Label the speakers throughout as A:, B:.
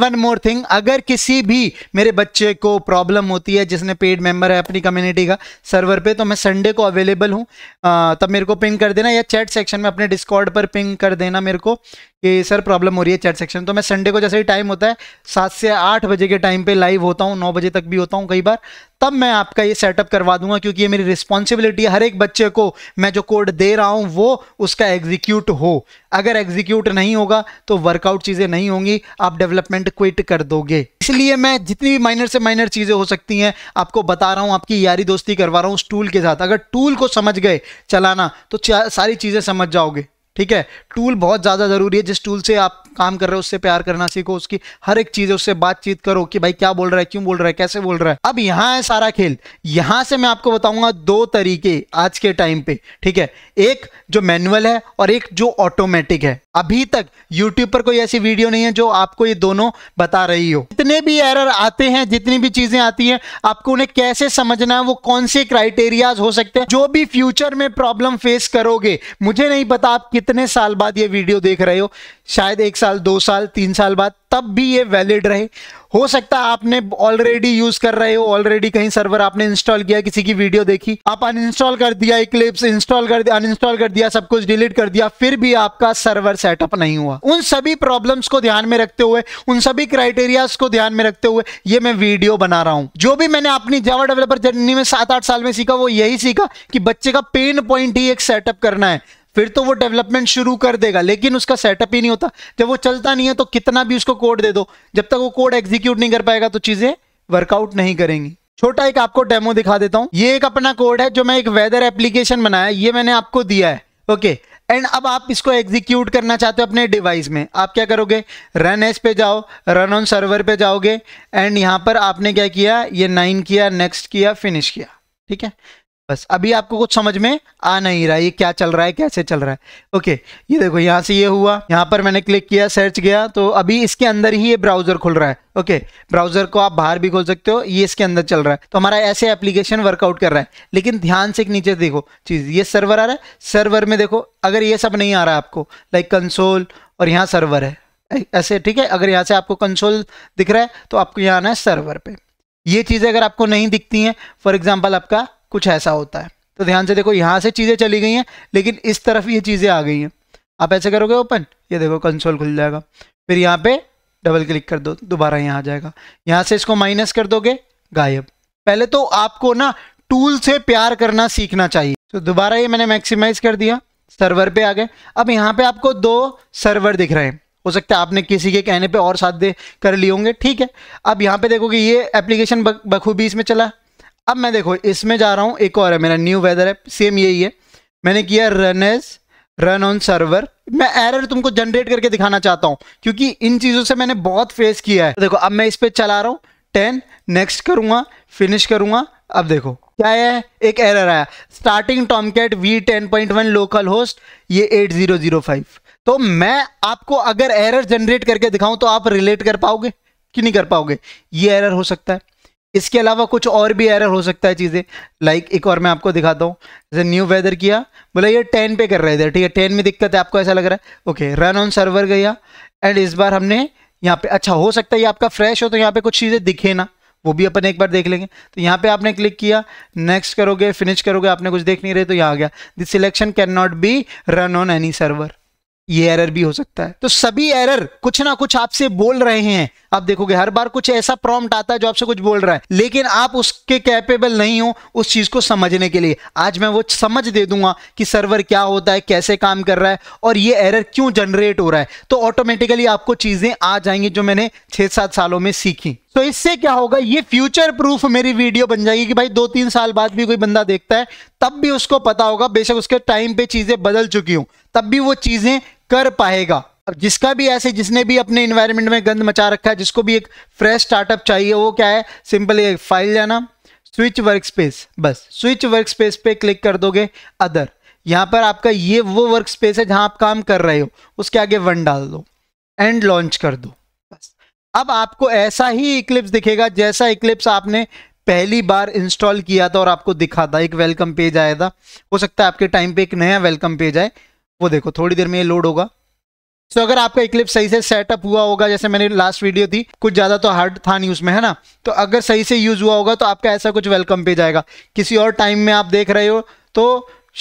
A: One more thing अगर किसी भी मेरे बच्चे को प्रॉब्लम होती है जिसने पेड मेंबर है अपनी कम्युनिटी का सर्वर पे तो मैं संडे को अवेलेबल हूँ तब मेरे को पिंग कर देना या चैट सेक्शन में अपने डिस्कॉर्ड पर पिंग कर देना मेरे को कि सर प्रॉब्लम हो रही है चैट सेक्शन तो मैं संडे को जैसे ही टाइम होता है सात से आठ बजे के टाइम पे लाइव होता हूँ नौ बजे तक भी होता हूँ कई बार तब मैं आपका ये सेटअप करवा दूंगा क्योंकि ये मेरी रिस्पॉन्सिबिलिटी है हर एक बच्चे को मैं जो कोड दे रहा हूँ वो उसका एग्जीक्यूट हो अगर एग्जीक्यूट नहीं होगा तो वर्कआउट चीज़ें नहीं होंगी आप डेवलपमेंट क्विट कर दोगे इसलिए मैं जितनी भी माइनर से माइनर चीज़ें हो सकती हैं आपको बता रहा हूँ आपकी यारी दोस्ती करवा रहा हूँ उस टूल के साथ अगर टूल को समझ गए चलाना तो सारी चीज़ें समझ जाओगे ठीक है टूल बहुत ज़्यादा ज़रूरी है जिस टूल से आप काम कर रहे हो उससे प्यार करना सीखो उसकी हर एक चीज़ उससे बातचीत करो कि भाई क्या बोल रहा है क्यों बोल रहा है कैसे बोल रहा है अब यहाँ है सारा खेल यहाँ से मैं आपको बताऊंगा दो तरीके आज के टाइम पे ठीक है एक जो मैनुअल है और एक जो ऑटोमेटिक है अभी तक यूट्यूब पर कोई ऐसी वीडियो नहीं है जो आपको ये दोनों बता रही हो जितने भी एरर आते हैं जितनी भी चीज़ें आती हैं आपको उन्हें कैसे समझना है वो कौन से क्राइटेरियाज हो सकते हैं जो भी फ्यूचर में प्रॉब्लम फेस करोगे मुझे नहीं पता आप कितने साल बाद ये वीडियो देख रहे हो शायद एक साल दो साल तीन साल बाद तब भी ये वैलिड रहे हो सकता है आपने ऑलरेडी यूज कर रहे हो ऑलरेडी कहीं सर्वर आपने इंस्टॉल किया किसी की वीडियो देखी आप अनइंस्टॉल कर दिया इक्लिप्स इंस्टॉल कर दिया अनइंस्टॉल कर दिया सब कुछ डिलीट कर दिया फिर भी आपका सर्वर सेटअप नहीं हुआ उन सभी प्रॉब्लम्स को ध्यान में रखते हुए उन सभी क्राइटेरियाज को ध्यान में रखते हुए ये मैं वीडियो बना रहा हूँ जो भी मैंने अपनी जावा डेवलपर जर्नी में सात आठ साल में सीखा वो यही सीखा कि बच्चे का पेन पॉइंट ही एक सेटअप करना है फिर तो वो डेवलपमेंट शुरू कर देगा लेकिन उसका सेटअप ही नहीं होता जब वो चलता नहीं है तो कितना भी उसको कोड दे दो जब तक वो कोड एग्जीक्यूट नहीं कर पाएगा तो चीजें वर्कआउट नहीं करेंगी छोटा एक आपको डेमो दिखा देता हूँ ये एक अपना कोड है जो मैं एक वेदर एप्लीकेशन बनाया ये मैंने आपको दिया है ओके एंड अब आप इसको एग्जीक्यूट करना चाहते हो अपने डिवाइस में आप क्या करोगे रन एस पे जाओ रन ऑन सर्वर पे जाओगे एंड यहां पर आपने क्या किया ये नाइन किया नेक्स्ट किया फिनिश किया ठीक है बस अभी आपको कुछ समझ में आ नहीं रहा ये क्या चल रहा है कैसे चल रहा है ओके ये देखो यहाँ से ये हुआ यहाँ पर मैंने क्लिक किया सर्च गया तो अभी इसके अंदर ही ये ब्राउजर खुल रहा है ओके ब्राउजर को आप बाहर भी खोल सकते हो ये इसके अंदर चल रहा है तो हमारा ऐसे एप्लीकेशन वर्कआउट कर रहा है लेकिन ध्यान से नीचे देखो चीज़ ये सर्वर आ रहा है सर्वर में देखो अगर ये सब नहीं आ रहा है आपको लाइक कंसोल और यहाँ सर्वर है ऐसे ठीक है अगर यहाँ से आपको कंसोल दिख रहा है तो आपको यहाँ आना है सर्वर पे ये चीज़ें अगर आपको नहीं दिखती हैं फॉर एग्जाम्पल आपका कुछ ऐसा होता है तो ध्यान से देखो यहाँ से चीज़ें चली गई हैं लेकिन इस तरफ ये चीज़ें आ गई हैं आप ऐसे करोगे ओपन ये देखो कंसोल खुल जाएगा फिर यहाँ पे डबल क्लिक कर दो दोबारा यहाँ आ जाएगा यहाँ से इसको माइनस कर दोगे गायब पहले तो आपको ना टूल से प्यार करना सीखना चाहिए तो दोबारा ये मैंने मैक्सिमाइज कर दिया सर्वर पे आ गए अब यहाँ पे आपको दो सर्वर दिख रहे हैं हो सकता है आपने किसी के कहने पे और साथ दे कर लिए होंगे ठीक है अब यहाँ पे देखोगे ये एप्लीकेशन बखूबी इसमें चला अब मैं देखो इसमें जा रहा हूँ एक और है मेरा न्यू वेदर ऐप सेम यही है मैंने किया run as run on server मैं एरर तुमको जनरेट करके दिखाना चाहता हूँ क्योंकि इन चीज़ों से मैंने बहुत फेस किया है देखो अब मैं इस पर चला रहा हूँ टेन नेक्स्ट करूँगा फिनिश करूँगा अब देखो क्या है एक एरर आया starting Tomcat V ten point one localhost ये एट जीरो जीरो फाइव तो मैं आपको अगर एरर जनरेट करके दिखाऊं तो आप रिलेट कर पाओगे कि नहीं कर पाओगे ये एरर हो सकता है इसके अलावा कुछ और भी एरर हो सकता है चीज़ें लाइक एक और मैं आपको दिखाता हूँ जैसे न्यू वेदर किया बोला ये टेन पे कर रहे थे ठीक है टेन में दिक्कत है आपको ऐसा लग रहा है ओके रन ऑन सर्वर गया एंड इस बार हमने यहाँ पे अच्छा हो सकता है ये आपका फ्रेश हो तो यहाँ पे कुछ चीज़ें दिखे ना वो भी अपन एक बार देख लेंगे तो यहाँ पे आपने क्लिक किया नेक्स्ट करोगे फिनिश करोगे आपने कुछ देख नहीं रहे तो यहाँ आ गया this selection can not be run on any server ये एरर भी हो सकता है तो सभी एरर कुछ ना कुछ आपसे बोल रहे हैं आप देखोगे हर बार कुछ ऐसा प्रॉम्प्ट आता है जो आपसे कुछ बोल रहा है लेकिन आप उसके कैपेबल नहीं हो उस चीज को समझने के लिए आज मैं वो समझ दे दूंगा कि सर्वर क्या होता है कैसे काम कर रहा है और ये एरर क्यों जनरेट हो रहा है तो ऑटोमेटिकली आपको चीजें आ जाएंगी जो मैंने छह सात सालों में सीखी तो इससे क्या होगा ये फ्यूचर प्रूफ मेरी वीडियो बन जाएगी कि भाई दो तीन साल बाद भी कोई बंदा देखता है तब भी उसको पता होगा बेशक उसके टाइम पे चीजें बदल चुकी हूं तब भी वो चीजें कर पाएगा अब जिसका भी ऐसे जिसने भी अपने इन्वायरमेंट में गंद मचा रखा है जिसको भी एक फ्रेश स्टार्टअप चाहिए वो क्या है सिंपल एक फाइल जाना स्विच वर्क स्पेस बस स्विच वर्क स्पेस पे क्लिक कर दोगे अदर यहाँ पर आपका ये वो वर्क स्पेस है जहाँ आप काम कर रहे हो उसके आगे वन डाल दो एंड लॉन्च कर दो बस अब आपको ऐसा ही इक्लिप्स दिखेगा जैसा इक्लिप्स आपने पहली बार इंस्टॉल किया था और आपको दिखा था एक वेलकम पेज आया था हो सकता है आपके टाइम पे एक नया वेलकम पेज आए वो देखो थोड़ी देर में ये लोड होगा सो so, अगर आपका इक्लिप सही से सेटअप हुआ होगा जैसे मैंने लास्ट वीडियो थी कुछ ज़्यादा तो हार्ड था नहीं उसमें है ना तो अगर सही से यूज़ हुआ होगा तो आपका ऐसा कुछ वेलकम पेज आएगा किसी और टाइम में आप देख रहे हो तो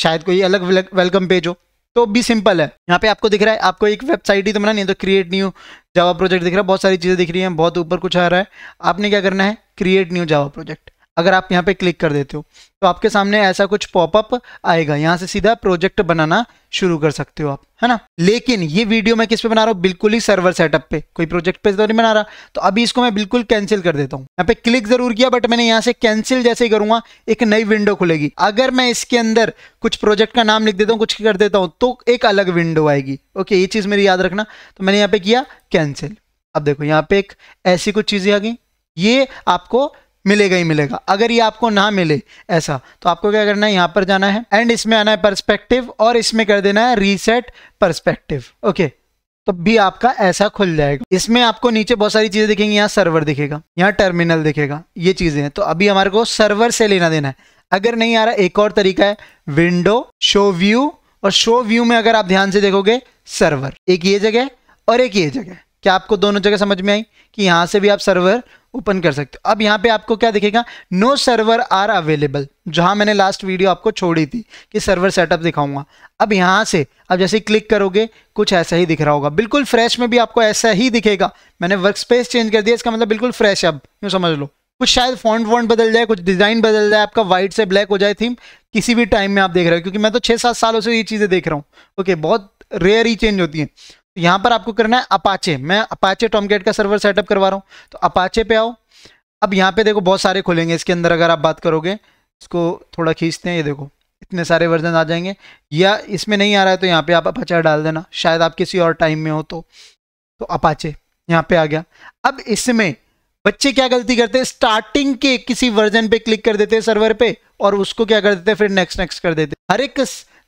A: शायद कोई अलग वेलकम पेज हो तो भी सिंपल है यहाँ पे आपको दिख रहा है आपको एक वेबसाइट ही तो बना नहीं तो क्रिएट न्यू जावा प्रोजेक्ट दिख रहा है बहुत सारी चीज़ें दिख रही हैं बहुत ऊपर कुछ आ रहा है आपने क्या करना है क्रिएट न्यू जावा प्रोजेक्ट अगर आप यहाँ पे क्लिक कर देते हो तो आपके सामने ऐसा कुछ पॉपअप आएगा यहाँ से सीधा प्रोजेक्ट बनाना शुरू कर सकते हो आप है ना लेकिन ये वीडियो मैं किस पे बना रहा हूँ बिल्कुल ही सर्वर सेटअप पे कोई प्रोजेक्ट पे तो नहीं बना रहा तो अभी इसको मैं बिल्कुल कैंसिल कर देता हूँ यहाँ पे क्लिक जरूर किया बट मैंने यहाँ से कैंसिल जैसे ही करूंगा एक नई विंडो खुलेगी अगर मैं इसके अंदर कुछ प्रोजेक्ट का नाम लिख देता हूँ कुछ कर देता हूँ तो एक अलग विंडो आएगी ओके ये चीज़ मेरी याद रखना तो मैंने यहाँ पे किया कैंसिल अब देखो यहाँ पे एक ऐसी कुछ चीज़ें आ गई ये आपको मिलेगा ही मिलेगा अगर ये आपको ना मिले ऐसा तो आपको क्या करना है यहाँ पर जाना है एंड इसमें आना है परस्पेक्टिव और इसमें कर देना है रीसेट परस्पेक्टिव ओके तो भी आपका ऐसा खुल जाएगा इसमें आपको नीचे बहुत सारी चीज़ें दिखेंगी यहाँ सर्वर दिखेगा यहाँ टर्मिनल दिखेगा ये चीज़ें हैं तो अभी हमारे को सर्वर से लेना देना है अगर नहीं आ रहा एक और तरीका है विंडो शो व्यू और शो व्यू में अगर आप ध्यान से देखोगे सर्वर एक ये जगह और एक ये जगह क्या आपको दोनों जगह समझ में आई कि यहां से भी आप सर्वर ओपन कर सकते हो अब यहाँ पे आपको क्या दिखेगा नो सर्वर आर अवेलेबल जहां मैंने लास्ट वीडियो आपको छोड़ी थी कि सर्वर सेटअप दिखाऊंगा अब यहां से अब जैसे क्लिक करोगे कुछ ऐसा ही दिख रहा होगा बिल्कुल फ्रेश में भी आपको ऐसा ही दिखेगा मैंने वर्क स्पेस चेंज कर दिया इसका मतलब बिल्कुल फ्रेश अब यूँ समझ लो कुछ शायद फॉन्ट वॉन्ट बदल जाए कुछ डिज़ाइन बदल जाए आपका व्हाइट से ब्लैक हो जाए थीम किसी भी टाइम में आप देख रहे हो क्योंकि मैं तो छह सात सालों से ये चीज़ें देख रहा हूँ ओके okay, बहुत रेयर ही चेंज होती हैं तो पर आपको करना है अपाचे मैं अपाचे टॉमगेट का सर्वर सेटअप करवा रहा हूं तो अपाचे पे आओ अब यहां पे देखो बहुत सारे खुलेंगे इसके अंदर अगर आप बात करोगे इसको थोड़ा खींचते हैं ये देखो इतने सारे वर्जन आ जाएंगे या इसमें नहीं आ रहा है तो यहाँ पे आप अपाचा डाल देना शायद आप किसी और टाइम में हो तो तो अपाचे यहाँ पे आ गया अब इसमें बच्चे क्या गलती करते हैं स्टार्टिंग के किसी वर्जन पे क्लिक कर देते हैं सर्वर पे और उसको क्या कर देते हैं फिर नेक्स्ट नेक्स्ट कर देते हर एक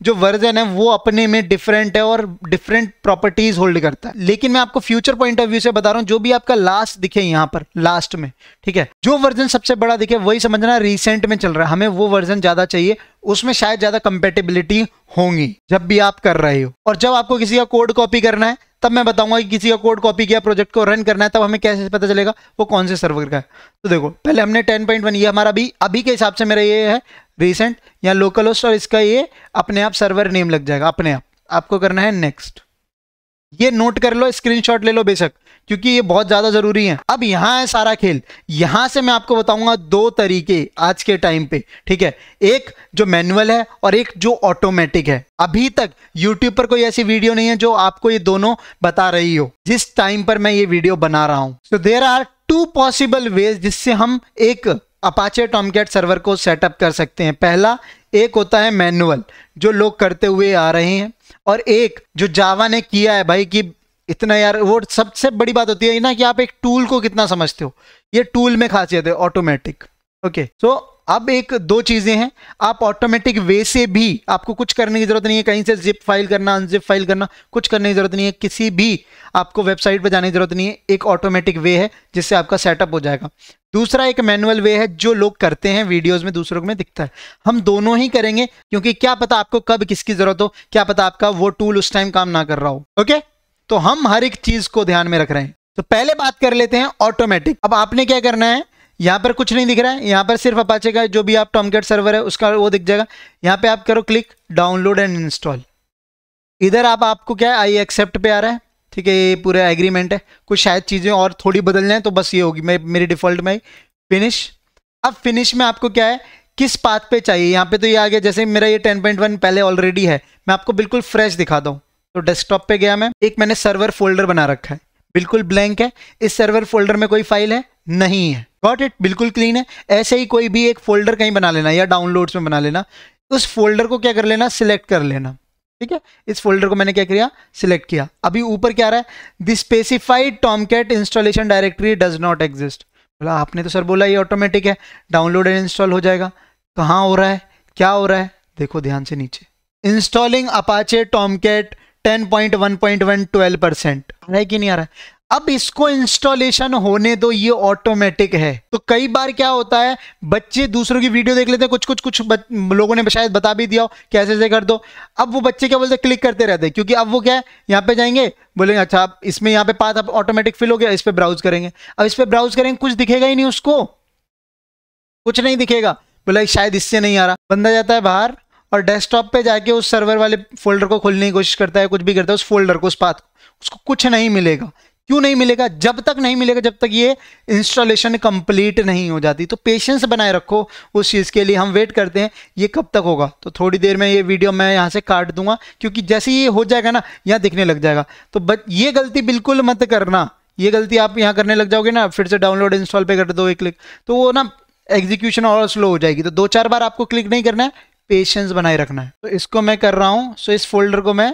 A: जो वर्जन है वो अपने में डिफरेंट है और डिफरेंट प्रॉपर्टीज होल्ड करता है लेकिन मैं आपको फ्यूचर पॉइंट ऑफ व्यू से बता रहा हूँ जो भी आपका लास्ट दिखे यहाँ पर लास्ट में ठीक है जो वर्जन सबसे बड़ा दिखे वही समझना रिसेंट में चल रहा है हमें वो वर्जन ज्यादा चाहिए उसमें शायद ज्यादा कंपेटेबिलिटी होंगी जब भी आप कर रहे हो और जब आपको किसी का कोड कॉपी करना है तब मैं बताऊंगा कि किसी का कोड कॉपी किया प्रोजेक्ट को रन करना है तब हमें कैसे पता चलेगा वो कौन से सर्वर का है तो देखो पहले हमने 10.1 ये हमारा भी अभी के हिसाब से मेरा ये है रिसेंट या लोकल होस्ट और इसका ये अपने आप सर्वर नेम लग जाएगा अपने आप आपको करना है नेक्स्ट ये नोट कर लो स्क्रीनशॉट ले लो बेशक क्योंकि ये बहुत ज़्यादा ज़रूरी है अब यहां है सारा खेल यहां से मैं आपको बताऊंगा दो तरीके आज के टाइम पे ठीक है एक जो मैनुअल है और एक जो ऑटोमेटिक है अभी तक यूट्यूब पर कोई ऐसी वीडियो नहीं है जो आपको ये दोनों बता रही हो जिस टाइम पर मैं ये वीडियो बना रहा हूं तो there are two possible ways जिससे हम एक अपाचे टॉमकेट सर्वर को सेटअप कर सकते हैं पहला एक होता है मैनुअल जो लोग करते हुए आ रहे हैं और एक जो जावा ने किया है भाई कि इतना यार वो सबसे बड़ी बात होती है ना कि आप एक टूल को कितना समझते हो ये टूल में खासियत है ऑटोमेटिक ओके सो अब एक दो चीज़ें हैं आप ऑटोमेटिक वे से भी आपको कुछ करने की ज़रूरत नहीं है कहीं से जिप फाइल करना अनजिप फाइल करना कुछ करने की ज़रूरत नहीं है किसी भी आपको वेबसाइट पर जाने की ज़रूरत नहीं है एक ऑटोमेटिक वे है जिससे आपका सेटअप हो जाएगा दूसरा एक मैनुअल वे है जो लोग करते हैं वीडियोस में दूसरों में दिखता है हम दोनों ही करेंगे क्योंकि क्या पता आपको कब किसकी ज़रूरत हो क्या पता आपका वो टूल उस टाइम काम ना कर रहा हो ओके तो हम हर एक चीज़ को ध्यान में रख रहे हैं तो पहले बात कर लेते हैं ऑटोमेटिक अब आपने क्या करना है यहाँ पर कुछ नहीं दिख रहा है यहाँ पर सिर्फ अपाचे का जो भी आप टॉमकेट सर्वर है उसका वो दिख जाएगा यहाँ पे आप करो क्लिक डाउनलोड एंड इंस्टॉल इधर आप आपको क्या है आई एक्सेप्ट पे आ रहा है ठीक है ये पूरा एग्रीमेंट है कुछ शायद चीज़ें और थोड़ी बदल है तो बस ये होगी मैं मेरी डिफ़ॉल्ट में फिनिश अब फिनिश में आपको क्या है किस पाथ पे चाहिए यहाँ पे तो ये आ गया जैसे मेरा ये वन पहले ऑलरेडी है मैं आपको बिल्कुल फ्रेश दिखाता हूँ तो डेस्कटॉप पे गया मैं एक मैंने सर्वर फोल्डर बना रखा है बिल्कुल ब्लैंक है इस सर्वर फोल्डर में कोई फाइल है नहीं है गॉट इट बिल्कुल क्लीन है ऐसे ही कोई भी एक फोल्डर कहीं बना लेना या डाउनलोड्स में बना लेना उस फोल्डर को क्या कर लेना सिलेक्ट कर लेना ठीक है इस फोल्डर को मैंने क्या किया सिलेक्ट किया अभी ऊपर क्या रहा है the specified Tomcat installation directory does not exist बोला आपने तो सर बोला ये ऑटोमेटिक है डाउनलोड एंड इंस्टॉल हो जाएगा कहाँ हो रहा है क्या हो रहा है देखो ध्यान से नीचे इंस्टॉलिंग अपाचे टॉमकैट 10.1.1 12 परसेंट आ रहा है कि नहीं आ रहा है अब इसको इंस्टॉलेशन होने दो ये ऑटोमेटिक है तो कई बार क्या होता है बच्चे दूसरों की वीडियो देख लेते हैं कुछ कुछ कुछ लोगों ने शायद बता भी दिया हो कैसे ऐसे कर दो अब वो बच्चे क्या बोलते हैं क्लिक करते रहते हैं क्योंकि अब वो क्या है यहाँ पे जाएंगे बोलेंगे अच्छा आप इसमें यहाँ पे पाथ ऑटोमेटिक फिल हो गया इस पर ब्राउज करेंगे अब इस पर ब्राउज करेंगे कुछ दिखेगा ही नहीं उसको कुछ नहीं दिखेगा बोला शायद इससे नहीं आ रहा बंदा जाता है बाहर और डेस्कटॉप पे जाके उस सर्वर वाले फोल्डर को खोलने की कोशिश करता है कुछ भी करता है उस फोल्डर को उस पाथ को उसको कुछ नहीं मिलेगा क्यों नहीं मिलेगा जब तक नहीं मिलेगा जब तक ये इंस्टॉलेशन कंप्लीट नहीं हो जाती तो पेशेंस बनाए रखो उस चीज़ के लिए हम वेट करते हैं ये कब तक होगा तो थोड़ी देर में ये वीडियो मैं यहाँ से काट दूंगा क्योंकि जैसे ये हो जाएगा ना यहाँ दिखने लग जाएगा तो बट ये गलती बिल्कुल मत करना ये गलती आप यहाँ करने लग जाओगे ना फिर से डाउनलोड इंस्टॉल पे कर दो एक क्लिक तो वो ना एग्जीक्यूशन और स्लो हो जाएगी तो दो चार बार आपको क्लिक नहीं करना है पेशेंस बनाए रखना है तो इसको मैं कर रहा हूँ सो इस फोल्डर को मैं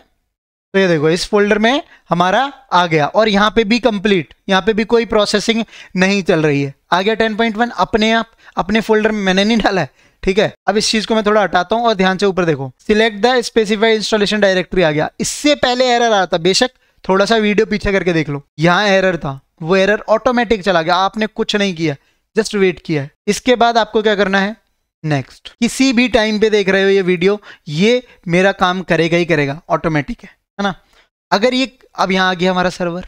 A: तो ये देखो इस फोल्डर में हमारा आ गया और यहाँ पे भी कंप्लीट यहाँ पे भी कोई प्रोसेसिंग नहीं चल रही है आ गया 10.1 अपने आप अपने फोल्डर में मैंने नहीं डाला है ठीक है अब इस चीज को मैं थोड़ा हटाता हूँ और ध्यान से ऊपर देखो select the specified installation directory आ गया इससे पहले एरर आ रहा था बेशक थोड़ा सा वीडियो पीछे करके देख लो यहाँ एरर था वो एरर ऑटोमेटिक चला गया आपने कुछ नहीं किया जस्ट वेट किया है इसके बाद आपको क्या करना है नेक्स्ट किसी भी टाइम पे देख रहे हो ये वीडियो ये मेरा काम करेगा ही करेगा ऑटोमेटिक है है ना अगर ये अब यहाँ आ गया हमारा सर्वर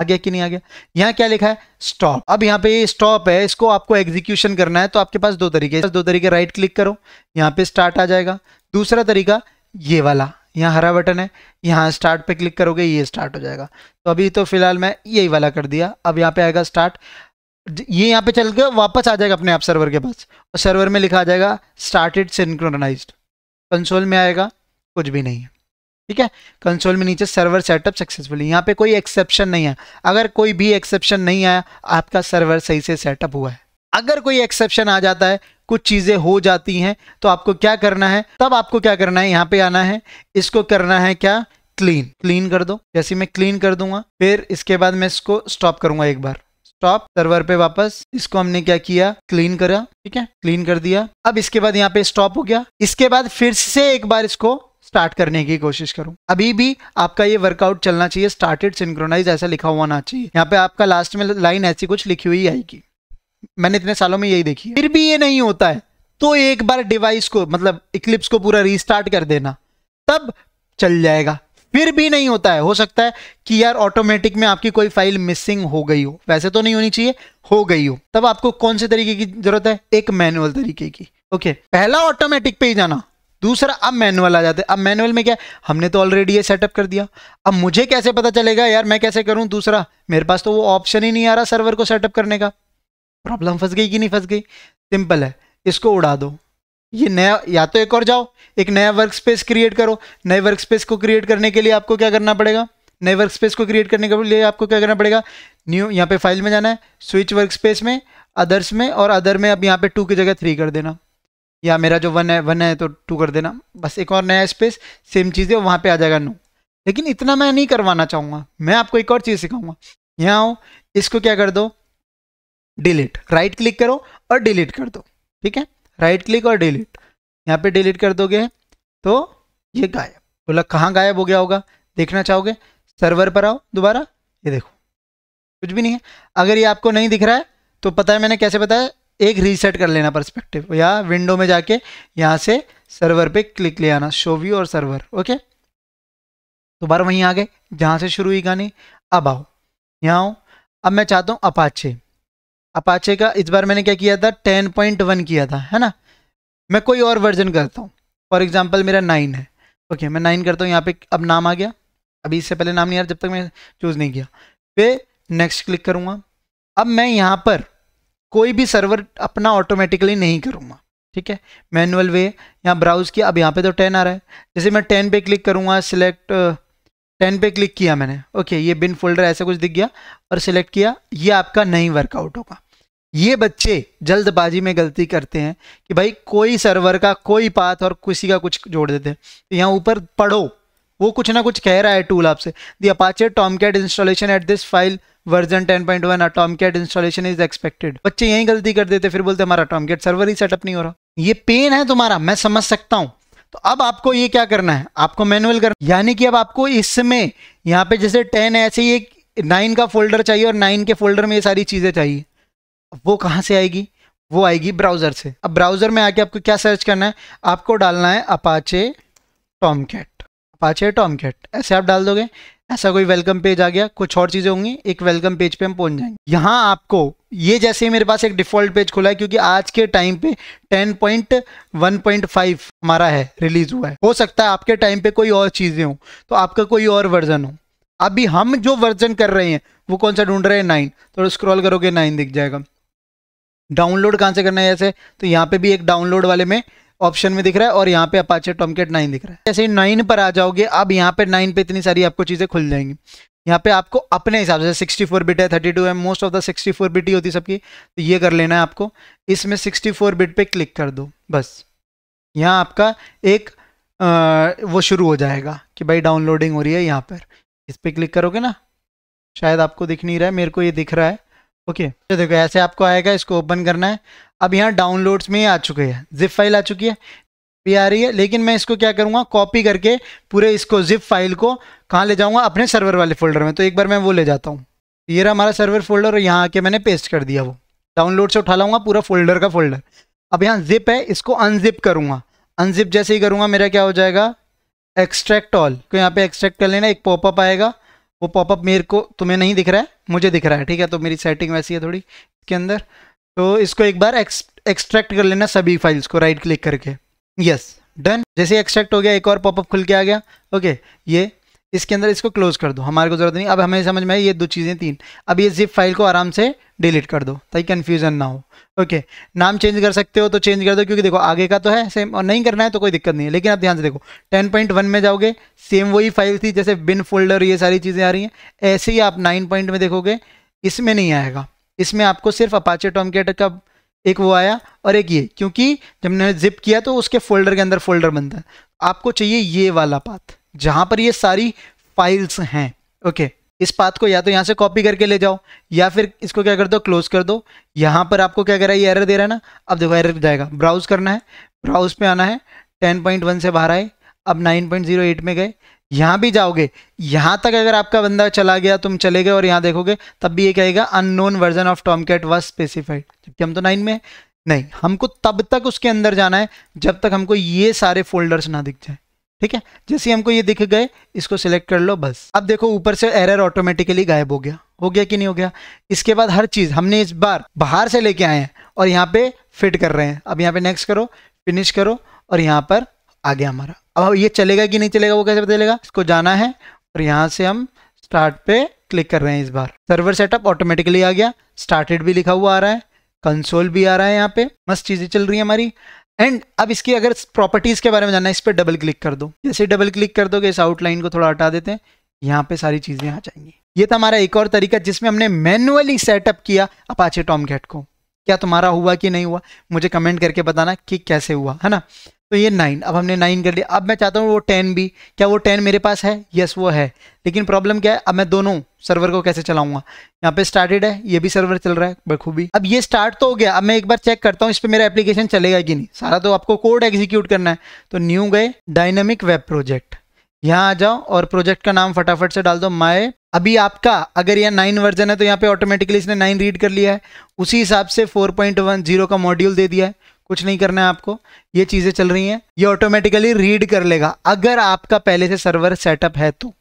A: आ गया कि नहीं आ गया यहाँ क्या लिखा है स्टॉप अब यहाँ पे स्टॉप है इसको आपको एग्जीक्यूशन करना है तो आपके पास दो तरीके दो तरीके राइट क्लिक करो यहाँ पे स्टार्ट आ जाएगा दूसरा तरीका ये वाला यहाँ हरा बटन है यहाँ स्टार्ट पे क्लिक करोगे ये स्टार्ट हो जाएगा तो अभी तो फिलहाल मैं यही वाला कर दिया अब यहाँ पे आएगा स्टार्ट ये यहाँ पे चल के वापस आ जाएगा अपने आप सर्वर के पास और सर्वर में लिखा आ जाएगा स्टार्टेड सिंक्रोनाइज्ड कंसोल में आएगा कुछ भी नहीं है ठीक है कंसोल में नीचे सर्वर सेटअप सक्सेसफुली यहाँ पे कोई एक्सेप्शन नहीं है अगर कोई भी एक्सेप्शन नहीं आया आपका सर्वर सही से सेटअप हुआ है अगर कोई एक्सेप्शन आ जाता है कुछ चीज़ें हो जाती हैं तो आपको क्या करना है तब आपको क्या करना है यहाँ पे आना है इसको करना है क्या क्लीन क्लीन कर दो जैसे मैं क्लीन कर दूंगा फिर इसके बाद मैं इसको स्टॉप करूंगा एक बार स्टॉप सर्वर पे वापस इसको हमने क्या किया क्लीन करा ठीक है क्लीन कर दिया अब इसके बाद यहाँ पे स्टॉप हो गया इसके बाद फिर से एक बार इसको स्टार्ट करने की कोशिश करूं अभी भी आपका ये वर्कआउट चलना चाहिए स्टार्टेड सिंक्रोनाइज ऐसा लिखा हुआ ना चाहिए यहाँ पे आपका लास्ट में लाइन ऐसी कुछ लिखी हुई आएगी मैंने इतने सालों में यही देखी फिर भी ये नहीं होता है तो एक बार डिवाइस को मतलब इक्लिप्स को पूरा रिस्टार्ट कर देना तब चल जाएगा फिर भी नहीं होता है हो सकता है कि यार ऑटोमेटिक में आपकी कोई फाइल मिसिंग हो गई हो वैसे तो नहीं होनी चाहिए हो गई हो तब आपको कौन से तरीके की जरूरत है एक मैनुअल तरीके की ओके पहला ऑटोमेटिक पे ही जाना दूसरा अब मैनुअल आ जाता है अब मैनुअल में क्या हमने तो ऑलरेडी ये सेटअप कर दिया अब मुझे कैसे पता चलेगा यार मैं कैसे करूं दूसरा मेरे पास तो वो ऑप्शन ही नहीं आ रहा सर्वर को सेटअप करने का प्रॉब्लम फंस गई कि नहीं फंस गई सिंपल है इसको उड़ा दो ये नया या तो एक और जाओ एक नया वर्क स्पेस क्रिएट करो नए वर्क स्पेस को क्रिएट करने के लिए आपको क्या करना पड़ेगा नए वर्क स्पेस को क्रिएट करने के लिए आपको क्या करना पड़ेगा न्यू यहाँ पे फाइल में जाना है स्विच वर्क स्पेस में अदर्स में और अदर में अब यहाँ पे टू की जगह थ्री कर देना या मेरा जो वन है वन है तो टू कर देना बस एक और नया स्पेस सेम चीज़ है वहाँ पे आ जाएगा नो लेकिन इतना मैं नहीं करवाना चाहूँगा मैं आपको एक और चीज़ सिखाऊंगा यहाँ आओ इसको क्या कर दो डिलीट राइट क्लिक करो और डिलीट कर दो ठीक है राइट क्लिक और डिलीट यहाँ पे डिलीट कर दोगे तो ये गायब बोला कहाँ गायब हो गया होगा देखना चाहोगे सर्वर पर आओ दोबारा ये देखो कुछ भी नहीं है अगर ये आपको नहीं दिख रहा है तो पता है मैंने कैसे बताया एक रीसेट कर लेना परस्पेक्टिव या विंडो में जाके यहाँ से सर्वर पे क्लिक ले आना व्यू और सर्वर ओके दोबारा वहीं आ गए जहाँ से शुरू हुई कहानी अब आओ यहाँ आओ अब मैं चाहता हूँ अपाचे अपाचे का इस बार मैंने क्या किया था टेन पॉइंट वन किया था है ना मैं कोई और वर्जन करता हूँ फॉर एग्जाम्पल मेरा नाइन है ओके मैं नाइन करता हूँ यहाँ पे अब नाम आ गया अभी इससे पहले नाम नहीं आ रहा जब तक मैं चूज़ नहीं किया फिर नेक्स्ट क्लिक करूँगा अब मैं यहाँ पर कोई भी सर्वर अपना ऑटोमेटिकली नहीं करूँगा ठीक है मैनुअल वे यहाँ ब्राउज़ किया अब यहाँ पे तो टेन आ रहा है जैसे मैं टेन पे क्लिक करूँगा सिलेक्ट टेन पे क्लिक किया मैंने ओके ये बिन फोल्डर ऐसा कुछ दिख गया और सिलेक्ट किया ये आपका नहीं वर्कआउट होगा ये बच्चे जल्दबाजी में गलती करते हैं कि भाई कोई सर्वर का कोई पाथ और किसी का कुछ जोड़ देते हैं तो यहाँ ऊपर पढ़ो वो कुछ ना कुछ कह रहा है टूल आपसे the Apache Tomcat installation at this file version 10.1 point one a Tomcat installation is expected बच्चे यही गलती कर देते फिर बोलते हमारा अटोमकेट सर्वर ही सेटअप नहीं हो रहा ये पेन है तुम्हारा मैं समझ सकता हूँ तो अब आपको ये क्या करना है आपको मैनुअल करना यानी कि अब आपको इसमें यहाँ पे जैसे टेन ऐसे ही एक नाइन का फोल्डर चाहिए और नाइन के फोल्डर में ये सारी चीज़ें चाहिए वो कहाँ से आएगी वो आएगी ब्राउज़र से अब ब्राउज़र में आके आपको क्या सर्च करना है आपको डालना है Apache Tomcat Apache Tomcat ऐसे आप डाल दोगे ऐसा कोई वेलकम पेज आ गया कुछ और चीज़ें होंगी एक वेलकम पेज पे हम पहुंच जाएंगे यहाँ आपको ये जैसे ही मेरे पास एक डिफ़ॉल्ट पेज खुला है क्योंकि आज के टाइम पे 10.1.5 हमारा है रिलीज हुआ है हो सकता है आपके टाइम पे कोई और चीज़ें हो तो आपका कोई और वर्जन हो अभी हम जो वर्जन कर रहे हैं वो कौन सा ढूंढ रहे हैं नाइन तो स्क्रॉल करोगे नाइन दिख जाएगा डाउनलोड कहाँ से करना है ऐसे तो यहाँ पे भी एक डाउनलोड वाले में ऑप्शन में दिख रहा है और यहाँ पे अपाचे टॉमकेट नाइन दिख रहा है जैसे नाइन पर आ जाओगे अब यहाँ पे नाइन पे इतनी सारी आपको चीज़ें खुल जाएंगी यहाँ पे आपको अपने हिसाब से सिक्सटी फोर बिट है थर्टी टू है most of the sixty four bit ही होती सबकी तो ये कर लेना है आपको इसमें सिक्सटी फोर बिट पे क्लिक कर दो बस यहाँ आपका एक आ, वो शुरू हो जाएगा कि भाई डाउनलोडिंग हो रही है यहाँ पर इस पर क्लिक करोगे ना शायद आपको दिख नहीं रहा है मेरे को ये दिख रहा है ओके तो देखो ऐसे आपको आएगा इसको ओपन करना है अब यहाँ डाउनलोड्स में आ चुके हैं जिप फाइल आ चुकी है भी आ रही है लेकिन मैं इसको क्या करूँगा कॉपी करके पूरे इसको जिप फाइल को कहाँ ले जाऊँगा अपने सर्वर वाले फोल्डर में तो एक बार मैं वो ले जाता हूँ तो ये रहा हमारा सर्वर फोल्डर और यहाँ आके मैंने पेस्ट कर दिया वो डाउनलोड से उठा लाऊंगा पूरा फोल्डर का फोल्डर अब यहाँ जिप है इसको अनजिप करूँगा अनजिप जैसे ही करूँगा मेरा क्या हो जाएगा एक्सट्रैक्ट ऑल को यहाँ पे एक्सट्रैक्ट कर लेना एक पॉपअप आएगा वो पॉपअप मेरे को तुम्हें नहीं दिख रहा है मुझे दिख रहा है ठीक है तो मेरी सेटिंग वैसी है थोड़ी इसके अंदर तो इसको एक बार एक्सट्रैक्ट कर लेना सभी फाइल्स को राइट क्लिक करके यस yes, डन जैसे एक्सट्रैक्ट हो गया एक और पॉपअप खुल के आ गया ओके ये इसके अंदर इसको क्लोज कर दो हमारे को जरूरत नहीं अब हमें समझ में आई ये दो चीज़ें तीन अब ये जिप फाइल को आराम से डिलीट कर दो ताकि कन्फ्यूजन ना हो ओके नाम चेंज कर सकते हो तो चेंज कर दो क्योंकि देखो आगे का तो है सेम और नहीं करना है तो कोई दिक्कत नहीं है लेकिन आप ध्यान से देखो 10.1 में जाओगे सेम वही फाइल थी जैसे बिन फोल्डर ये सारी चीज़ें आ रही हैं ऐसे ही आप नाइन पॉइंट में देखोगे इसमें नहीं आएगा इसमें आपको सिर्फ अपाचे टॉम केटर का एक वो आया और एक ये क्योंकि जब मैंने जिप किया तो उसके फोल्डर के अंदर फोल्डर बनता है आपको चाहिए ये वाला पाथ जहां पर ये सारी फाइल्स हैं ओके इस पाथ को या तो यहां से कॉपी करके ले जाओ या फिर इसको क्या कर दो क्लोज कर दो यहां पर आपको क्या कर रहा है ये एरर दे रहा है ना अब देखो एरर जाएगा ब्राउज करना है ब्राउज पे आना है 10.1 से बाहर आए अब 9.08 में गए यहां भी जाओगे यहां तक अगर आपका बंदा चला गया तुम चले गए और यहाँ देखोगे तब भी ये कहेगा unknown version of Tomcat was specified जबकि हम तो नाइन में नहीं हमको तब तक उसके अंदर जाना है जब तक हमको ये सारे फोल्डर्स ना दिख जाए ठीक है जैसे हमको ये दिख गए इसको सिलेक्ट कर लो बस अब देखो ऊपर से एरर ऑटोमेटिकली गायब हो गया हो गया कि नहीं हो गया इसके बाद हर चीज़ हमने इस बार बाहर से लेके आए हैं और यहाँ पे फिट कर रहे हैं अब यहाँ पे नेक्स्ट करो फिनिश करो और यहाँ पर आ गया हमारा अब ये चलेगा कि नहीं चलेगा वो कैसे बदलेगा इसको जाना है और यहाँ से हम स्टार्ट पे क्लिक कर रहे हैं इस बार सर्वर सेटअप ऑटोमेटिकली आ गया स्टार्टेड भी लिखा हुआ आ रहा है कंसोल भी आ रहा है यहाँ पे मस्त चीज़ें चल रही है हमारी एंड अब इसकी अगर प्रॉपर्टीज के बारे में जानना है इस पर डबल क्लिक कर दो जैसे डबल क्लिक कर दोगे इस आउटलाइन को थोड़ा हटा देते हैं यहाँ पे सारी चीजें आ जाएंगी ये था हमारा एक और तरीका जिसमें हमने मैनुअली सेटअप किया अपाचे टॉम घेट को क्या तुम्हारा हुआ कि नहीं हुआ मुझे कमेंट करके बताना कि कैसे हुआ है ना तो ये नाइन अब हमने नाइन कर लिया अब मैं चाहता हूँ वो टेन भी क्या वो टेन मेरे पास है यस वो है लेकिन प्रॉब्लम क्या है अब मैं दोनों सर्वर को कैसे चलाऊंगा यहाँ पे स्टार्टेड है ये भी सर्वर चल रहा है बखूबी अब ये स्टार्ट तो हो गया अब मैं एक बार चेक करता हूँ इस पर मेरा एप्लीकेशन चलेगा कि नहीं सारा तो आपको कोड एग्जीक्यूट करना है तो न्यू गए डायनामिक वेब प्रोजेक्ट यहाँ आ जाओ और प्रोजेक्ट का नाम फटाफट से डाल दो माई अभी आपका अगर यह नाइन वर्जन है तो यहाँ पे ऑटोमेटिकली इसने नाइन रीड कर लिया है उसी हिसाब से फोर पॉइंट वन जीरो का मॉड्यूल दे दिया है कुछ नहीं करना है आपको ये चीज़ें चल रही हैं ये ऑटोमेटिकली रीड कर लेगा अगर आपका पहले से सर्वर सेटअप है तो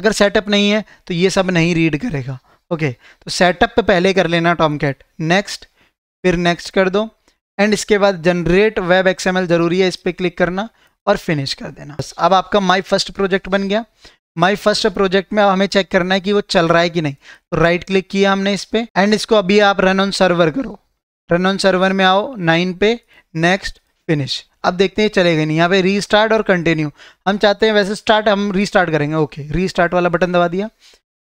A: अगर सेटअप नहीं है तो ये सब नहीं रीड करेगा ओके तो सेटअप पे पहले कर लेना टॉम कैट नेक्स्ट फिर नेक्स्ट कर दो एंड इसके बाद जनरेट वेब एक्सएमएल ज़रूरी है इस पर क्लिक करना और फिनिश कर देना अब आपका माई फर्स्ट प्रोजेक्ट बन गया माई फर्स्ट प्रोजेक्ट में हमें चेक करना है कि वो चल रहा है कि नहीं तो राइट क्लिक किया हमने इस पर एंड इसको अभी आप रन ऑन सर्वर करो रन ऑन सर्वर में आओ नाइन पे नेक्स्ट फिनिश अब देखते हैं चलेगा नहीं यहाँ पे रीस्टार्ट और कंटिन्यू हम चाहते हैं वैसे स्टार्ट हम रीस्टार्ट करेंगे ओके रीस्टार्ट वाला बटन दबा दिया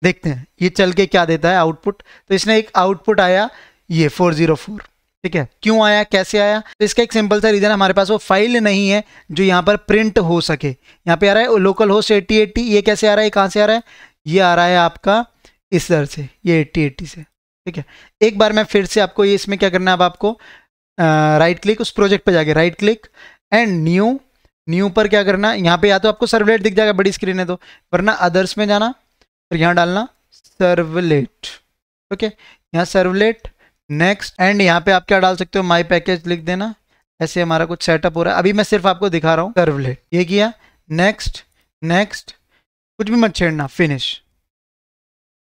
A: देखते हैं ये चल के क्या देता है आउटपुट तो इसने एक आउटपुट आया ये फोर जीरो फोर ठीक है क्यों आया कैसे आया तो इसका एक सिंपल सा रीजन हमारे पास वो फाइल नहीं है जो यहाँ पर प्रिंट हो सके यहाँ पे आ रहा है लोकल होस्ट एट्टी एट्टी ये कैसे आ रहा है कहाँ से आ रहा है ये आ रहा है आपका इस दर से ये एट्टी एट्टी से ठीक है एक बार मैं फिर से आपको ये इसमें क्या करना है अब आपको राइट क्लिक उस प्रोजेक्ट पर जाके right click and new new पर क्या करना यहाँ पे या तो आपको सर्वलेट दिख जाएगा बड़ी स्क्रीन है तो वरना अदर्स में जाना और यहाँ डालना सर्वलेट ओके यहाँ सर्वलेट नेक्स्ट एंड यहाँ पे आप क्या डाल सकते हो माई पैकेज लिख देना ऐसे हमारा कुछ सेटअप हो रहा है अभी मैं सिर्फ आपको दिखा रहा हूँ कर्वलेट ये किया नेक्स्ट नेक्स्ट कुछ भी मत छेड़ना फिनिश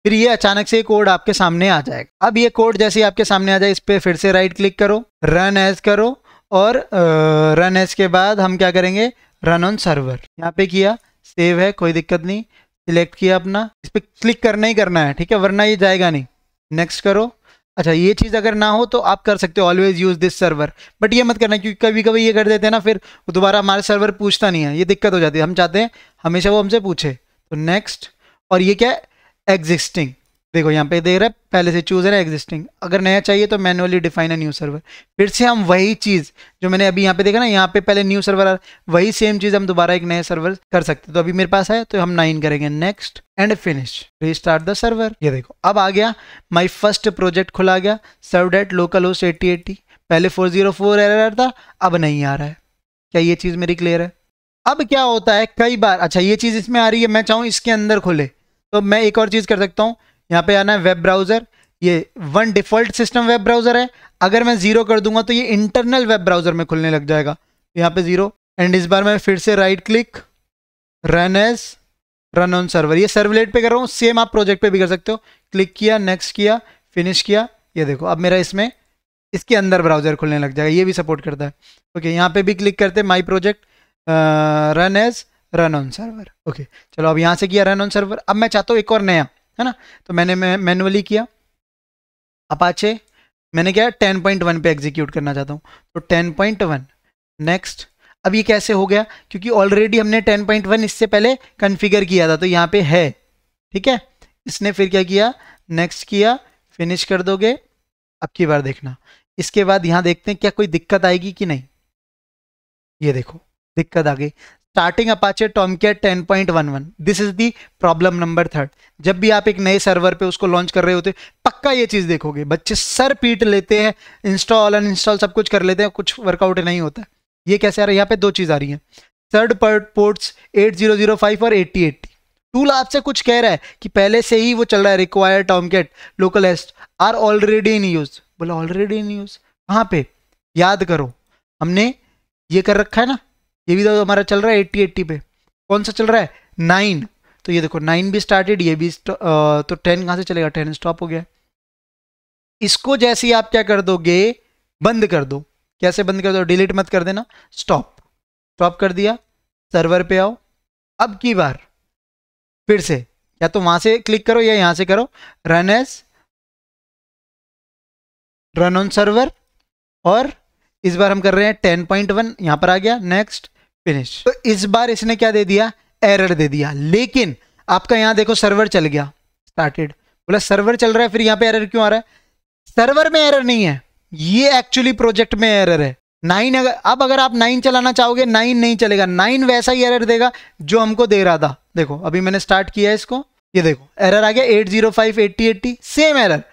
A: फिर ये अचानक से कोड आपके सामने आ जाएगा अब ये कोड जैसे आपके सामने आ जाए इस पर फिर से राइट क्लिक करो रन एज करो और रन एज के बाद हम क्या करेंगे रन ऑन सर्वर यहाँ पे किया सेव है कोई दिक्कत नहीं सिलेक्ट किया अपना इस पर क्लिक करना ही करना है ठीक है वरना ये जाएगा नहीं नेक्स्ट करो अच्छा ये चीज़ अगर ना हो तो आप कर सकते हो always use this server but ये मत करना क्योंकि कभी कभी ये कर देते हैं ना फिर दोबारा हमारा सर्वर पूछता नहीं है ये दिक्कत हो जाती है हम चाहते हैं हमेशा वो हमसे पूछे तो नेक्स्ट और ये क्या है एग्जिस्टिंग देखो यहाँ पे देख रहा है पहले से चूज है एग्जिस्टिंग अगर नया चाहिए तो मैनुअली डिफाइन है न्यू सर्वर फिर से हम वही चीज़ जो मैंने अभी यहाँ पे देखा ना यहाँ पे पहले न्यू सर्वर वही सेम चीज़ हम दोबारा एक नया सर्वर कर सकते तो अभी मेरे पास आया तो हम नाइन करेंगे next and finish restart the server ये देखो अब आ गया माई फर्स्ट प्रोजेक्ट खुला गया सर्व डेट लोकल होस्ट एटी एटी पहले फोर जीरो फोर एर था अब नहीं आ रहा है क्या ये चीज़ मेरी क्लियर है अब क्या होता है कई बार अच्छा ये चीज़ इसमें आ रही है मैं चाहूँ इसके अंदर खोले तो मैं एक और चीज़ कर सकता हूँ यहाँ पे आना है वेब ब्राउज़र ये one default system web browser है अगर मैं ज़ीरो कर दूंगा तो ये इंटरनल वेब ब्राउज़र में खुलने लग जाएगा यहाँ पे ज़ीरो एंड इस बार मैं फिर से right click run as run on server ये सर्वलेट पे कर रहा हूँ सेम आप प्रोजेक्ट पे भी कर सकते हो क्लिक किया नेक्स्ट किया फिनिश किया ये देखो अब मेरा इसमें इसके अंदर ब्राउज़र खुलने लग जाएगा ये भी सपोर्ट करता है ओके यहाँ पे भी क्लिक करते my project run as run on server okay चलो अब यहाँ से किया रन ऑन सर्वर अब मैं चाहता हूँ एक और नया है ना तो मैंने मैनुअली किया अपाचे मैंने क्या टेन पॉइंट वन पे एग्जीक्यूट करना चाहता हूँ तो टेन पॉइंट वन नेक्स्ट अब ये कैसे हो गया क्योंकि ऑलरेडी हमने टेन पॉइंट वन इससे पहले कन्फिगर किया था तो यहाँ पे है ठीक है इसने फिर क्या किया नेक्स्ट किया फिनिश कर दोगे अब की बार देखना इसके बाद यहाँ देखते हैं क्या कोई दिक्कत आएगी कि नहीं ये देखो दिक्कत आ गई starting Apache Tomcat 10.11 this is the problem number third जब भी आप एक नए सर्वर पे उसको लॉन्च कर रहे होते पक्का ये चीज़ देखोगे बच्चे सर पीट लेते हैं इंस्टॉल अन इंस्टॉल सब कुछ कर लेते हैं कुछ वर्कआउट नहीं होता ये कैसे आ रहा है यहाँ पे दो चीज़ आ रही है थर्ड पोर्ट्स 8005 और 8080 टूल आपसे कुछ कह रहा है कि पहले से ही वो चल रहा है require Tomcat localhost are already in use बोला ऑलरेडी इन यूज कहाँ पे याद करो हमने ये कर रखा है ना ये भी तो हमारा चल रहा है एट्टी एट्टी पे कौन सा चल रहा है नाइन तो ये देखो नाइन भी स्टार्टेड ये भी तो टेन कहाँ से चलेगा टेन स्टॉप हो गया इसको जैसे ही आप क्या कर दोगे बंद कर दो कैसे बंद कर दो डिलीट मत कर देना स्टॉप स्टॉप कर दिया सर्वर पे आओ अब की बार फिर से या तो वहां से क्लिक करो या यहां से करो run as run on server और इस बार हम कर रहे हैं टेन पॉइंट वन यहां पर आ गया नेक्स्ट फिनिश तो इस बार इसने क्या दे दिया एरर दे दिया लेकिन आपका यहां देखो सर्वर चल गया स्टार्टेड बोला सर्वर चल रहा है फिर यहां पे एरर क्यों आ रहा है सर्वर में एरर नहीं है ये एक्चुअली प्रोजेक्ट में एरर है नाइन अगर अब अगर आप नाइन चलाना चाहोगे नाइन नहीं चलेगा नाइन वैसा ही एरर देगा जो हमको दे रहा था देखो अभी मैंने स्टार्ट किया है इसको ये देखो एरर आ गया eight zero five eighty eighty same error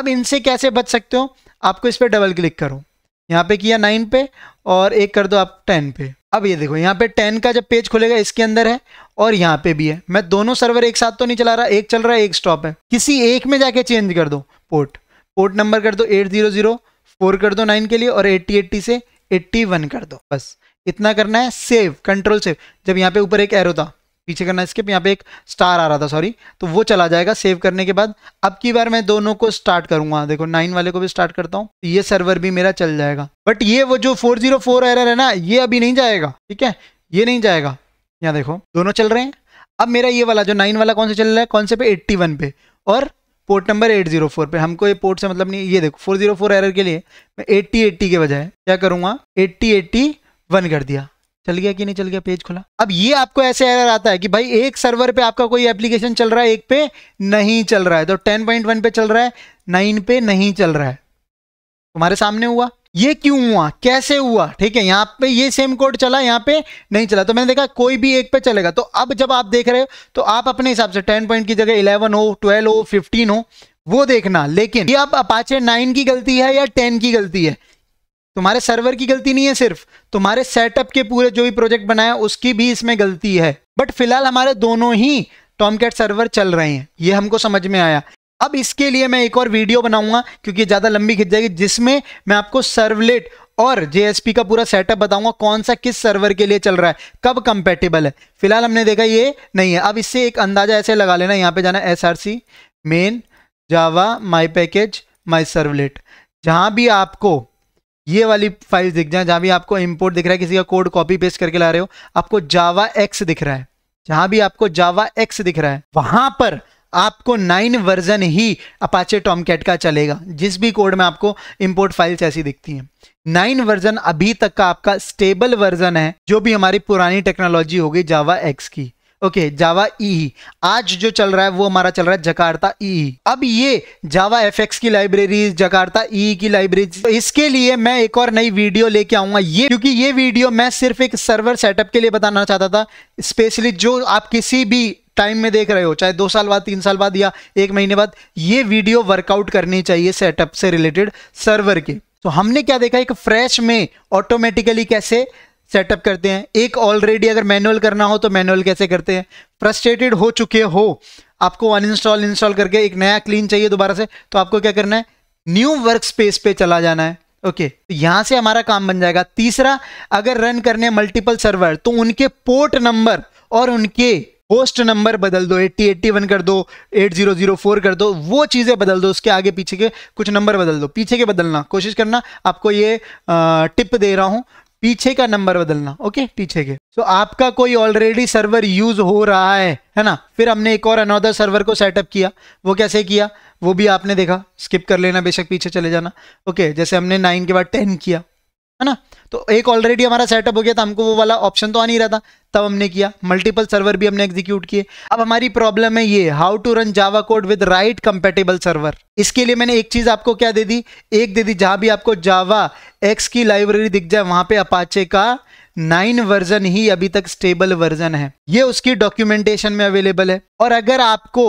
A: अब इनसे कैसे बच सकते हो आपको इस पर डबल क्लिक करो यहाँ पे किया नाइन पे और एक कर दो आप टेन पे अब ये देखो यहाँ पे टेन का जब पेज खुलेगा इसके अंदर है और यहाँ पे भी है मैं दोनों सर्वर एक साथ तो नहीं चला रहा एक चल रहा है एक स्टॉप है किसी एक में जाके चेंज कर दो पोर्ट पोर्ट नंबर कर दो एट जीरो जीरो फोर कर दो नाइन के लिए और एट्टी एट्टी से एट्टी वन कर दो बस इतना करना है सेव कंट्रोल सेव जब यहाँ पे ऊपर एक एरो था पीछे करना स्किप यहाँ पे एक स्टार आ रहा था सॉरी तो वो चला जाएगा सेव करने के बाद अब की बार मैं दोनों को स्टार्ट करूंगा देखो नाइन वाले को भी स्टार्ट करता हूँ ये सर्वर भी मेरा चल जाएगा बट ये वो जो फोर जीरो फोर एरर है ना ये अभी नहीं जाएगा ठीक है ये नहीं जाएगा यहाँ देखो दोनों चल रहे हैं अब मेरा ये वाला जो नाइन वाला कौन सा चल रहा है कौन से पे एट्टी वन पे और port number eight zero four पे हमको ये पोर्ट से मतलब नहीं ये देखो फोर जीरो फोर एरर के लिए मैं एट्टी एट्टी के बजाय क्या करूंगा एट्टी एट्टी वन कर दिया चल गया कि नहीं चल गया पेज खुला अब ये आपको ऐसे एरर आता है कि भाई एक सर्वर पे आपका कोई एप्लीकेशन चल रहा है एक पे नहीं चल रहा है तो 10.1 पे चल रहा है नाइन पे नहीं चल रहा है तुम्हारे सामने हुआ ये क्यों हुआ कैसे हुआ ठीक है यहाँ पे ये सेम कोड चला यहाँ पे नहीं चला तो मैंने देखा कोई भी एक पे चलेगा तो अब जब आप देख रहे हो तो आप अपने हिसाब से टेन पॉइंट की जगह इलेवन हो ट्वेल्व हो फिफ्टीन हो वो देखना लेकिन ये अब अपाचे नाइन की गलती है या टेन की गलती है तुम्हारे सर्वर की गलती नहीं है सिर्फ तुम्हारे सेटअप के पूरे जो भी प्रोजेक्ट बनाया उसकी भी इसमें गलती है बट फिलहाल हमारे दोनों ही टॉम कैट सर्वर चल रहे हैं ये हमको समझ में आया अब इसके लिए मैं एक और वीडियो बनाऊंगा क्योंकि ज़्यादा लंबी खिंच जाएगी जिसमें मैं आपको सर्वलेट और जेएसपी का पूरा सेटअप बताऊंगा कौन सा किस सर्वर के लिए चल रहा है कब कंपेटेबल है फिलहाल हमने देखा ये नहीं है अब इससे एक अंदाजा ऐसे लगा लेना यहाँ पे जाना S R C main Java my package my servlet जहां भी आपको ये वाली फाइल दिख जाए जहां भी आपको इंपोर्ट दिख रहा है किसी का कोड कॉपी पेस्ट करके ला रहे हो आपको जावा एक्स दिख रहा है जहां भी आपको जावा एक्स दिख रहा है वहां पर आपको नाइन वर्जन ही अपाचे टॉमकेट का चलेगा जिस भी कोड में आपको इंपोर्ट फाइल्स ऐसी दिखती हैं नाइन वर्जन अभी तक का आपका स्टेबल वर्जन है जो भी हमारी पुरानी टेक्नोलॉजी होगी जावा एक्स की ओके जावा ई आज जो चल रहा है वो हमारा चल रहा है जकार्ता ई e. अब ये जावा एफ की लाइब्रेरी जकार्ता ई की लाइब्रेरी तो इसके लिए मैं एक और नई वीडियो लेके आऊंगा ये क्योंकि ये वीडियो मैं सिर्फ एक सर्वर सेटअप के लिए बताना चाहता था स्पेशली जो आप किसी भी टाइम में देख रहे हो चाहे दो साल बाद तीन साल बाद या एक महीने बाद ये वीडियो वर्कआउट करनी चाहिए सेटअप से रिलेटेड सर्वर के तो हमने क्या देखा एक फ्रेश में ऑटोमेटिकली कैसे सेटअप करते हैं एक ऑलरेडी अगर मैनुअल करना हो तो मैनुअल कैसे करते हैं फ्रस्ट्रेटेड हो चुके हो आपको अनइंस्टॉल इंस्टॉल करके एक नया क्लीन चाहिए दोबारा से तो आपको क्या करना है न्यू वर्क स्पेस पे चला जाना है ओके okay, तो यहाँ से हमारा काम बन जाएगा तीसरा अगर रन करने मल्टीपल सर्वर तो उनके पोर्ट नंबर और उनके होस्ट नंबर बदल दो एट्टी एट्टी वन कर दो एट जीरो जीरो फोर कर दो वो चीज़ें बदल दो उसके आगे पीछे के कुछ नंबर बदल दो पीछे के बदलना कोशिश करना आपको ये टिप दे रहा हूं पीछे का नंबर बदलना ओके पीछे के सो so, आपका कोई ऑलरेडी सर्वर यूज हो रहा है है ना फिर हमने एक और अनोदर सर्वर को सेटअप किया वो कैसे किया वो भी आपने देखा स्किप कर लेना बेशक पीछे चले जाना ओके okay, जैसे हमने नाइन के बाद टेन किया है ना तो एक ऑलरेडी हमारा सेटअप हो गया था हमको वो वाला ऑप्शन तो आ नहीं रहा था तब हमने किया मल्टीपल सर्वर भी हमने एग्जीक्यूट किए अब हमारी प्रॉब्लम है ये how to run Java code with right compatible server इसके लिए मैंने एक चीज़ आपको क्या दे दी एक दे दी जहां भी आपको जावा एक्स की लाइब्रेरी दिख जाए वहां पे अपाचे का नाइन वर्जन ही अभी तक स्टेबल वर्जन है ये उसकी डॉक्यूमेंटेशन में अवेलेबल है और अगर आपको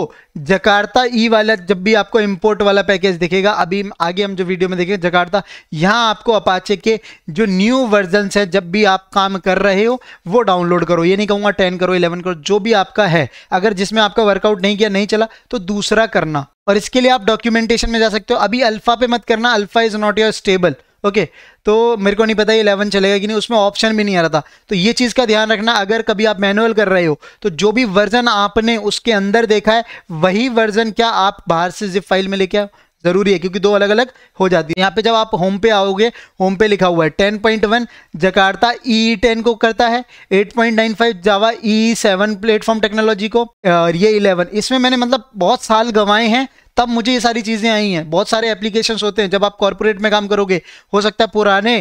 A: जकार्ता ई वाला जब भी आपको इंपोर्ट वाला पैकेज दिखेगा अभी आगे हम जो वीडियो में देखेंगे जकार्ता यहाँ आपको अपाचे के जो न्यू वर्जन है जब भी आप काम कर रहे हो वो डाउनलोड करो ये नहीं कहूँगा टेन करो इलेवन करो जो भी आपका है अगर जिसमें आपका वर्कआउट नहीं किया नहीं चला तो दूसरा करना और इसके लिए आप डॉक्यूमेंटेशन में जा सकते हो अभी अल्फा पे मत करना alpha is not your stable okay तो मेरे को नहीं पता इलेवन चलेगा कि नहीं उसमें ऑप्शन भी नहीं आ रहा था तो ये चीज़ का ध्यान रखना अगर कभी आप मैनुअल कर रहे हो तो जो भी वर्जन आपने उसके अंदर देखा है वही वर्जन क्या आप बाहर से जिप फाइल में लेके आओ ज़रूरी है क्योंकि दो अलग अलग हो जाती है यहाँ पे जब आप होम पे आओगे होम पे लिखा हुआ है ten point one Jakarta E e ten को करता है eight point nine five Java E seven platform technology को और ये इलेवन इसमें मैंने मतलब बहुत साल गंवाए हैं तब मुझे ये सारी चीज़ें आई हैं बहुत सारे एप्लीकेशन होते हैं जब आप कॉरपोरेट में काम करोगे हो सकता है पुराने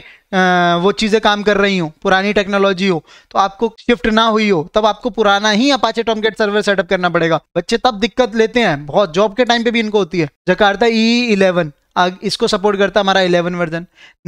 A: वो चीज़ें काम कर रही हो पुरानी टेक्नोलॉजी हो तो आपको शिफ्ट ना हुई हो तब आपको पुराना ही अपाचे टॉमकेट सर्वर सेटअप करना पड़ेगा बच्चे तब दिक्कत लेते हैं बहुत जॉब के टाइम पे भी इनको होती है जकार्ता ई इलेवन इसको सपोर्ट करता हमारा इलेवन वर्जन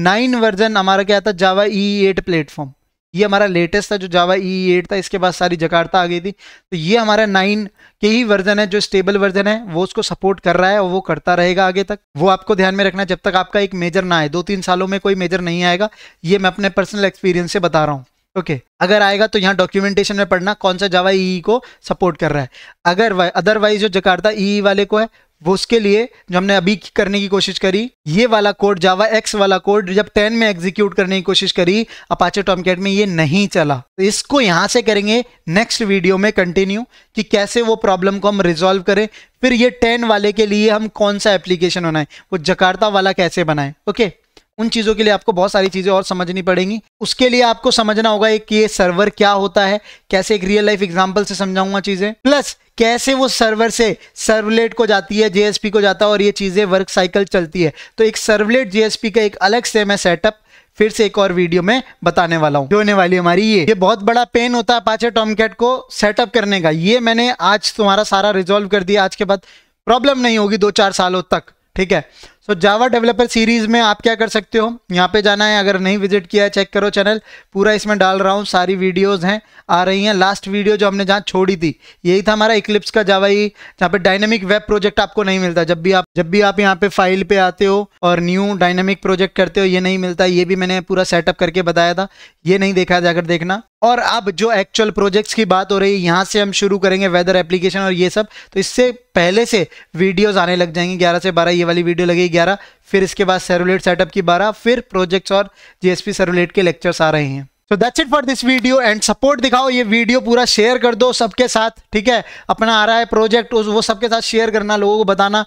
A: नाइन वर्जन हमारा क्या था जावा ई एट प्लेटफॉर्म ये हमारा लेटेस्ट था जो जावा ई एट था इसके बाद सारी जकार्ता आ गई थी तो ये हमारा नाइन के ही वर्जन है जो स्टेबल वर्जन है वो उसको सपोर्ट कर रहा है और वो करता रहेगा आगे तक वो आपको ध्यान में रखना जब तक आपका एक मेजर ना आए दो तीन सालों में कोई मेजर नहीं आएगा ये मैं अपने पर्सनल एक्सपीरियंस से बता रहा हूँ ओके okay. अगर आएगा तो यहाँ डॉक्यूमेंटेशन में पढ़ना कौन सा जावा ई e को सपोर्ट कर रहा है अगर अदरवाइज जो जकार्ता ई e वाले को है वो उसके लिए जो हमने अभी करने की कोशिश करी ये वाला कोड जावा एक्स वाला कोड जब टेन में एग्जीक्यूट करने की कोशिश करी अपाचे टॉमकेट में ये नहीं चला तो इसको यहाँ से करेंगे नेक्स्ट वीडियो में कंटिन्यू कि कैसे वो प्रॉब्लम को हम रिजॉल्व करें फिर ये टेन वाले के लिए हम कौन सा एप्लीकेशन बनाएं वो जकार्ता वाला कैसे बनाएं ओके उन चीज़ों के लिए आपको बहुत सारी चीज़ें और समझनी पड़ेंगी उसके लिए आपको समझना होगा कि ये सर्वर क्या होता है कैसे एक रियल लाइफ एग्जाम्पल से समझाऊंगा चीज़ें प्लस कैसे वो सर्वर से सर्वलेट को जाती है जेएसपी को जाता है और ये चीज़ें वर्क साइकिल चलती है तो एक सर्वलेट जेएसपी का एक अलग से मैं सेटअप फिर से एक और वीडियो में बताने वाला हूँ जो होने वाली हमारी ये ये बहुत बड़ा पेन होता है पाचे टॉमकेट को सेटअप करने का ये मैंने आज तुम्हारा सारा रिजॉल्व कर दिया आज के बाद प्रॉब्लम नहीं होगी दो चार सालों तक ठीक है सो जावा डेवलपर सीरीज में आप क्या कर सकते हो यहाँ पे जाना है अगर नहीं विजिट किया है चेक करो चैनल पूरा इसमें डाल रहा हूँ सारी वीडियोस हैं आ रही हैं लास्ट वीडियो जो हमने जहाँ छोड़ी थी यही था हमारा इक्लिप्स का जावा ही जहाँ पे डायनेमिक वेब प्रोजेक्ट आपको नहीं मिलता जब भी आप जब भी आप यहाँ पे फाइल पे आते हो और न्यू डायनेमिक प्रोजेक्ट करते हो ये नहीं मिलता ये भी मैंने पूरा सेटअप करके बताया था ये नहीं देखा जाकर देखना और अब जो एक्चुअल प्रोजेक्ट्स की बात हो रही है यहाँ से हम शुरू करेंगे वेदर एप्लीकेशन और ये सब तो इससे पहले से वीडियोज आने लग जाएंगे ग्यारह से बारह ये वाली वीडियो लगेगी ग्यारह फिर इसके बाद सेरुलेट सेटअप की बारह फिर प्रोजेक्ट्स और जीएसपी सेरुलेट के लेक्चर्स आ रहे हैं तो that's it for this video and support दिखाओ ये वीडियो पूरा शेयर कर दो सबके साथ ठीक है अपना आ रहा है प्रोजेक्ट वो सबके साथ शेयर करना लोगों को बताना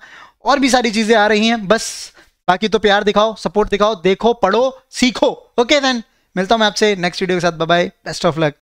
A: और भी सारी चीज़ें आ रही हैं बस बाकी तो प्यार दिखाओ सपोर्ट दिखाओ देखो पढ़ो सीखो ओके okay, देन मिलता हूं मैं आपसे नेक्स्ट वीडियो के साथ बाय बेस्ट ऑफ लक